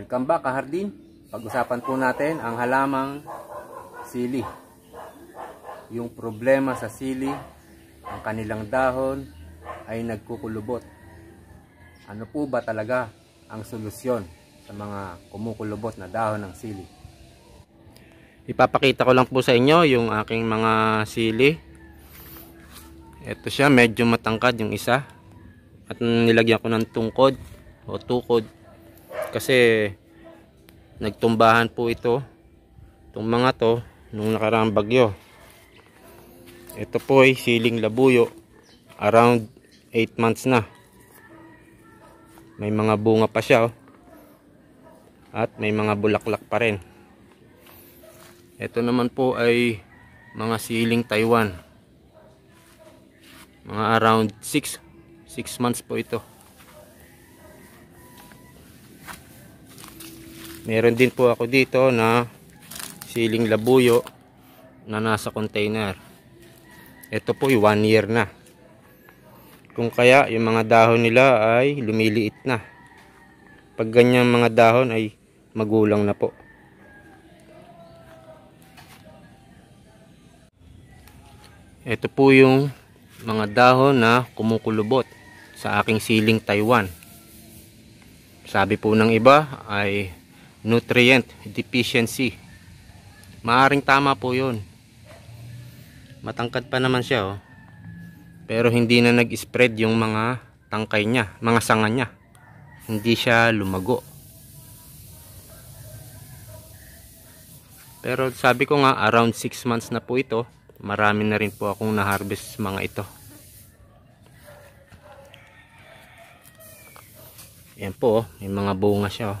Welcome back kahardin. Pag-usapan po natin ang halamang sili. Yung problema sa sili, ang kanilang dahon ay nagkukulubot. Ano po ba talaga ang solusyon sa mga kumukulubot na dahon ng sili? Ipapakita ko lang po sa inyo yung aking mga sili. Ito siya, medyo matangkad yung isa. At nilagyan ko ng tungkod o tukod kasi nagtumbahan po ito itong mga to nung nakaraang bagyo ito po ay siling labuyo around 8 months na may mga bunga pa siya oh. at may mga bulaklak pa rin ito naman po ay mga siling Taiwan mga around 6 6 months po ito meron din po ako dito na siling labuyo na nasa container ito po 1 year na kung kaya yung mga dahon nila ay lumiliit na pag ganyan mga dahon ay magulang na po ito po yung mga dahon na kumukulubot sa aking siling Taiwan sabi po ng iba ay nutrient deficiency maaring tama po yun matangkad pa naman siya oh. pero hindi na nag spread yung mga tangkay niya mga sanga niya hindi siya lumago pero sabi ko nga around 6 months na po ito marami na rin po akong na-harvest mga ito yan po oh. may mga bunga siya oh.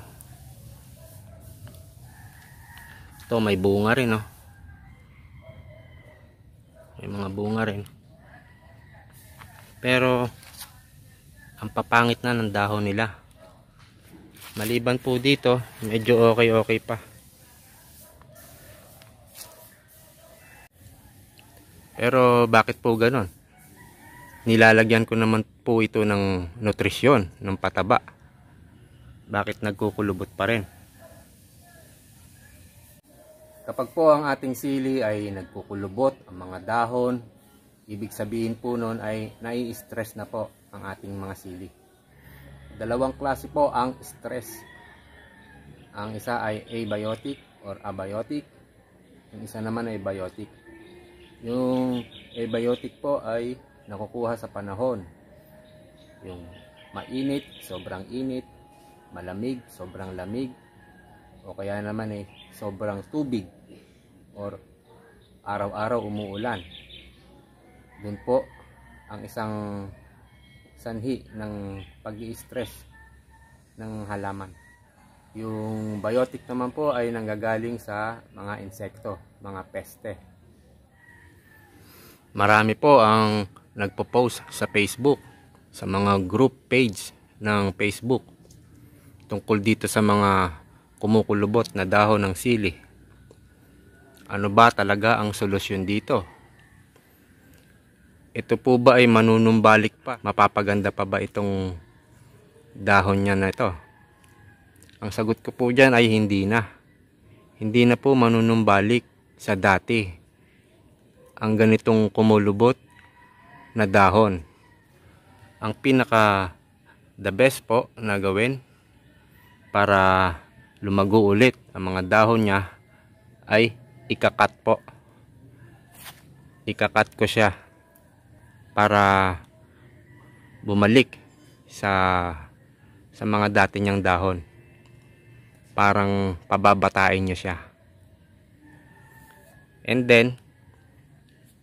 to may bunga rin oh. May mga bunga rin. Pero ang papangit na ng dahon nila. Maliban po dito, medyo okay-okay pa. Pero bakit po ganon? Nilalagyan ko naman po ito ng nutrisyon, ng pataba. Bakit nagkukulubot pa rin? Kapag po ang ating sili ay nagkukulubot ang mga dahon, ibig sabihin po noon ay nai-stress na po ang ating mga sili. Dalawang klase po ang stress. Ang isa ay abiotic or abiotic. Yung isa naman ay biotic. Yung abiotic po ay nakukuha sa panahon. Yung mainit, sobrang init, malamig, sobrang lamig, o kaya naman eh, sobrang tubig or araw-araw umuulan. Yun po ang isang sanhi ng pag stress ng halaman. Yung biotic naman po ay nanggagaling sa mga insekto, mga peste. Marami po ang nagpo-post sa Facebook, sa mga group page ng Facebook tungkol dito sa mga kumukulubot na dahon ng sili ano ba talaga ang solusyon dito? Ito po ba ay manunumbalik pa? Mapapaganda pa ba itong dahon niya na ito? Ang sagot ko po dyan ay hindi na. Hindi na po manunumbalik sa dati. Ang ganitong kumulubot na dahon. Ang pinaka the best po na gawin para lumago ulit ang mga dahon niya ay ikakat po ikakat ko siya para bumalik sa sa mga dati niyang dahon parang pababatain niya siya and then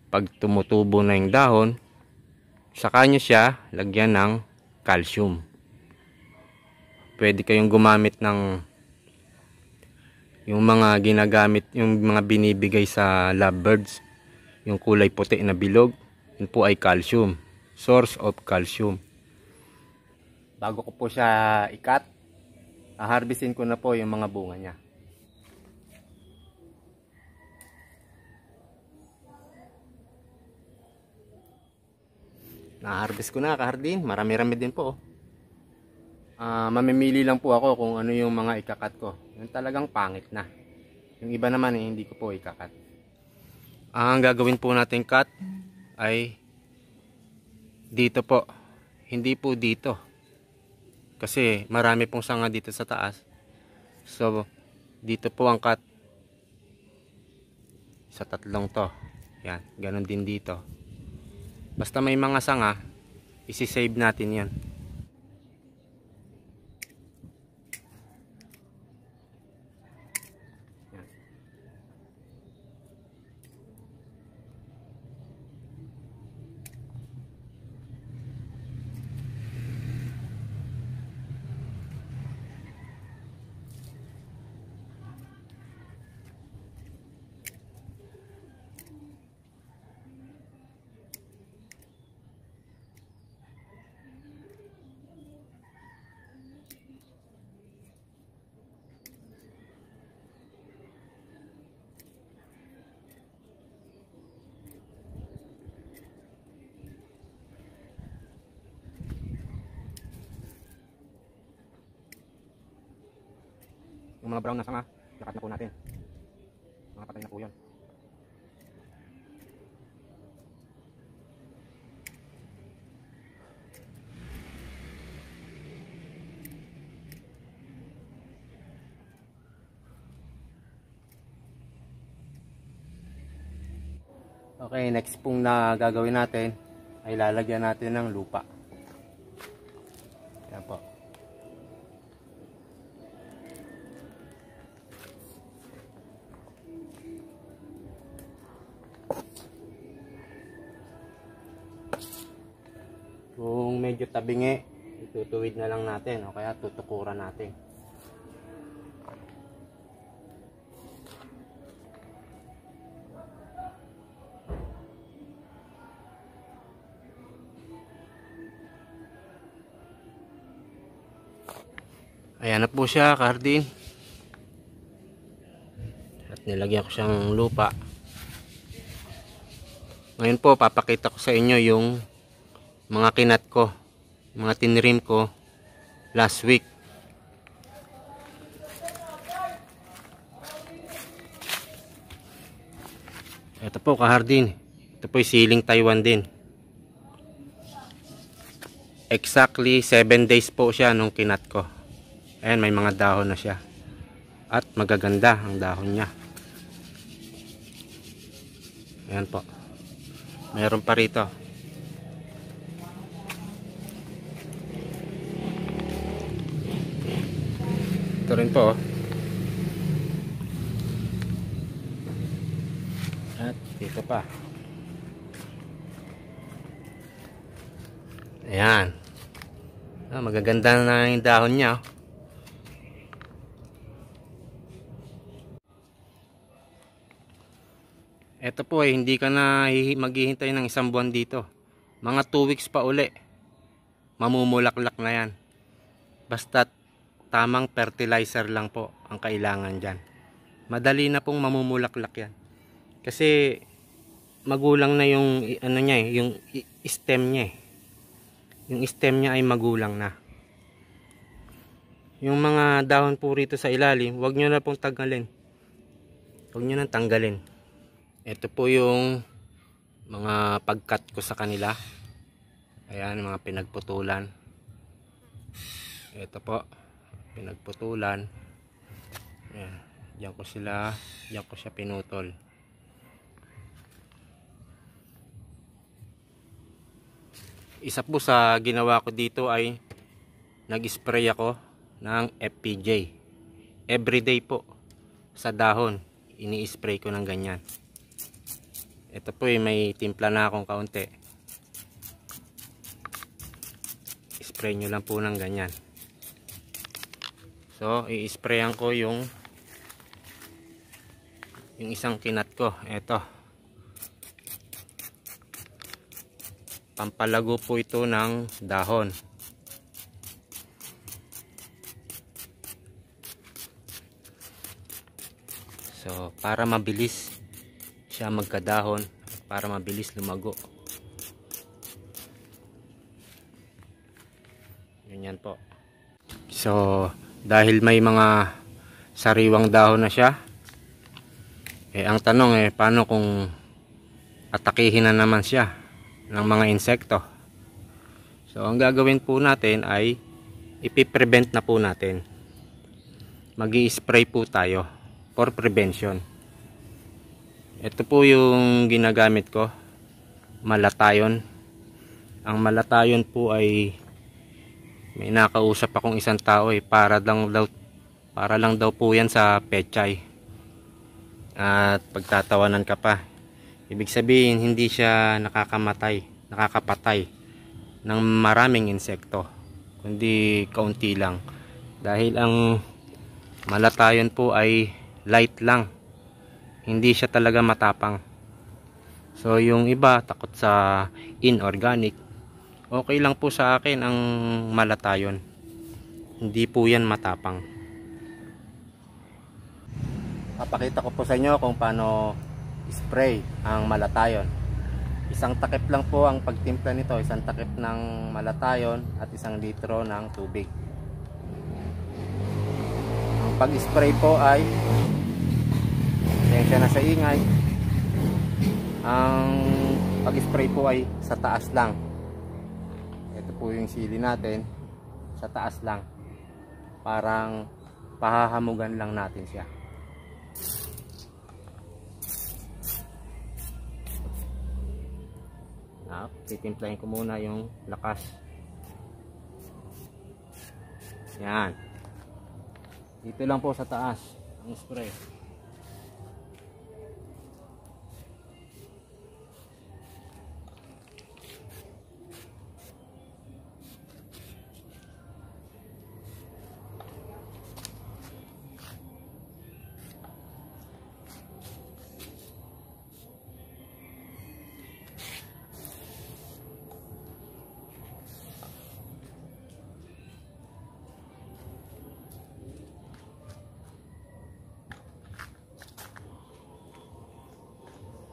pag tumutubo na yung dahon saka niyo siya lagyan ng calcium pwede kayong gumamit ng yung mga ginagamit yung mga binibigay sa lovebirds yung kulay puti na bilog yun po ay calcium source of calcium bago ko po siya ikat harvestin ko na po yung mga bunga niya na-harvest ko na kahardin marami-rami din po uh, mamimili lang po ako kung ano yung mga ikakat ko yung talagang pangit na. Yung iba naman eh, hindi ko po ikakat. Ang gagawin po natin cut ay dito po. Hindi po dito. Kasi marami pong sanga dito sa taas. So dito po ang cut sa tatlong to. Yan, ganun din dito. Basta may mga sanga, isi-save natin 'yan. Yung mga brown na sanga, lakat na po natin. Mga patay na po yun. Okay, next pong na gagawin natin ay lalagyan natin ng lupa. bingi itutuwid na lang natin o kaya tutukuran natin ayan na po siya kardin at nilagyan ko siyang lupa ngayon po papakita ko sa inyo yung mga kinat ko mga tinrim ko last week ito po kahardin ito po yung ceiling Taiwan din exactly 7 days po siya nung kinat ko ayan may mga dahon na siya at magaganda ang dahon niya ayan po meron pa rito Ito rin po. Oh. At dito pa. Ayan. Ah, magaganda na yung dahon niya. Ito oh. po eh, hindi ka na maghihintay ng isang buwan dito. Mga 2 weeks pa uli. Mamumulaklak na yan. Basta't tamang fertilizer lang po ang kailangan dyan madali na pong mamumulaklak yan kasi magulang na yung ano niya eh, yung stem niya eh. yung stem niya ay magulang na yung mga dahon po rito sa ilalim wag nyo na pong tanggalin wag nyo na tanggalin ito po yung mga pagkat ko sa kanila ayan mga pinagputulan ito po pinagputulan yan diyan ko sila diyan ko siya pinutol isa po sa ginawa ko dito ay nag spray ako ng FPJ everyday po sa dahon ini-spray ko ng ganyan ito po eh, may timpla na akong kaunti spray nyo lang po ng ganyan So, i-sprayan ko yung yung isang kinat ko. Ito. Pampalago po ito ng dahon. So, para mabilis siya magkadahon at para mabilis lumago. Ganyan po. So, dahil may mga sariwang dahon na siya eh ang tanong eh paano kung atakihin na naman siya ng mga insekto so ang gagawin po natin ay ipiprevent na po natin mag spray po tayo for prevention ito po yung ginagamit ko malatayon ang malatayon po ay may nakausap akong isang tao eh, para lang daw para lang daw po 'yan sa pechay. At pagtatawanan ka pa. Ibig sabihin hindi siya nakakamatay, nakakapatay ng maraming insekto, kundi kaunti lang. Dahil ang malatayon po ay light lang. Hindi siya talaga matapang. So yung iba takot sa inorganic, okay lang po sa akin ang malatayon hindi po yan matapang papakita ko po sa inyo kung paano spray ang malatayon isang takip lang po ang pagtimpla nito isang takip ng malatayon at isang litro ng tubig ang pag spray po ay pasensya na sa ingay ang pag spray po ay sa taas lang po yung sili natin sa taas lang parang pahahamugan lang natin siya up ah, titimplahin ko muna yung lakas yan dito lang po sa taas ang spray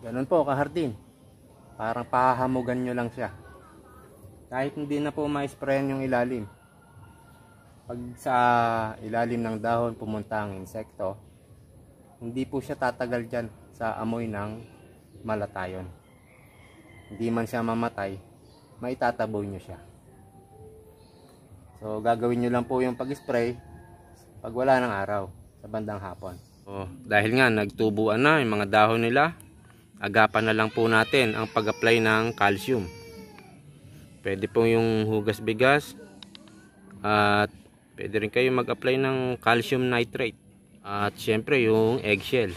Ganun po kahardin. Parang pahamugan nyo lang siya. Kahit hindi na po ma-sprayan yung ilalim. Pag sa ilalim ng dahon pumunta ang insekto, hindi po siya tatagal dyan sa amoy ng malatayon. Hindi man siya mamatay, maitataboy nyo siya. So gagawin nyo lang po yung pag-spray pag wala ng araw sa bandang hapon. Oh, dahil nga nagtubuan na yung mga dahon nila, agapan na lang po natin ang pag-apply ng calcium. Pwede po yung hugas bigas at pwede rin kayo mag-apply ng calcium nitrate at syempre yung eggshell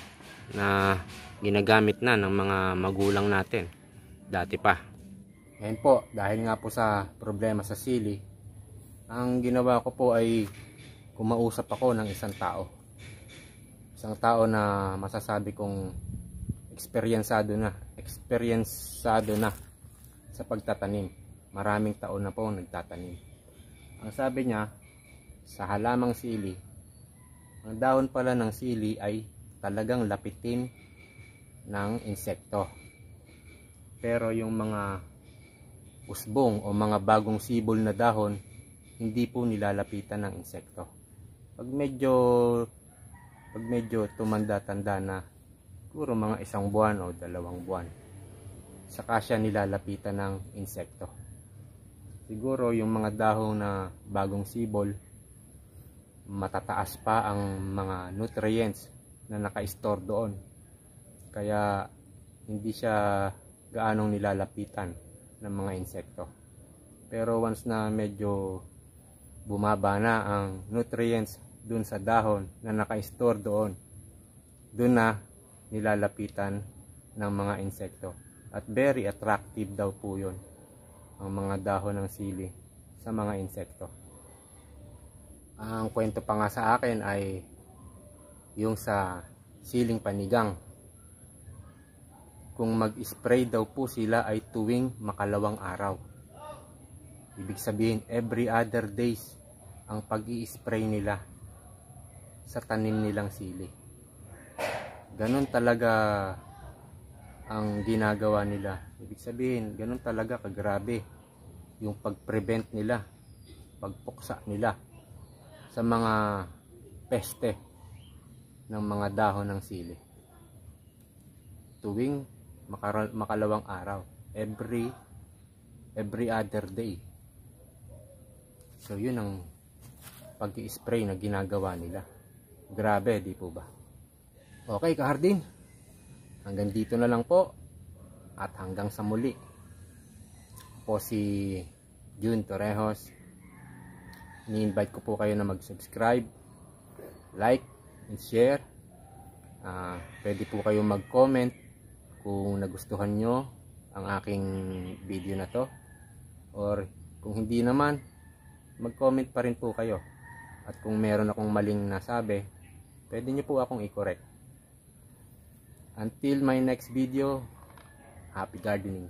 na ginagamit na ng mga magulang natin dati pa. Ngayon po, dahil nga po sa problema sa sili, ang ginawa ko po ay kumausap ako ng isang tao. Isang tao na masasabi kong Eksperyensado na. Eksperyensado na sa pagtatanim. Maraming taon na po nagtatanim. Ang sabi niya, sa halamang sili, ang dahon pala ng sili ay talagang lapitin ng insekto. Pero yung mga usbong o mga bagong sibol na dahon, hindi po nilalapitan ng insekto. Pag medyo pag medyo tumanda-tanda na siguro mga isang buwan o dalawang buwan saka siya nilalapitan ng insekto siguro yung mga dahon na bagong sibol matataas pa ang mga nutrients na naka-store doon kaya hindi siya gaanong nilalapitan ng mga insekto pero once na medyo bumaba na ang nutrients dun sa dahon na naka-store doon dun na nilalapitan ng mga insekto. At very attractive daw po yun, ang mga dahon ng sili sa mga insekto. Ang kwento pa nga sa akin ay yung sa siling panigang. Kung mag-spray daw po sila ay tuwing makalawang araw. Ibig sabihin every other days ang pag-i-spray nila sa tanim nilang sili ganun talaga ang ginagawa nila ibig sabihin ganun talaga kagrabe yung pagprevent nila pagpuksa nila sa mga peste ng mga dahon ng sili tuwing makalawang araw every every other day so yun ang pag-spray i na ginagawa nila grabe di po ba Okay kaharding, hanggang dito na lang po at hanggang sa muli. Po si June Torrejos. Ni-invite ko po kayo na mag-subscribe, like, and share. Uh, pwede po kayong mag-comment kung nagustuhan nyo ang aking video na to. Or kung hindi naman, mag-comment pa rin po kayo. At kung meron akong maling nasabi, pwede nyo po akong i-correct. Until my next video, happy gardening.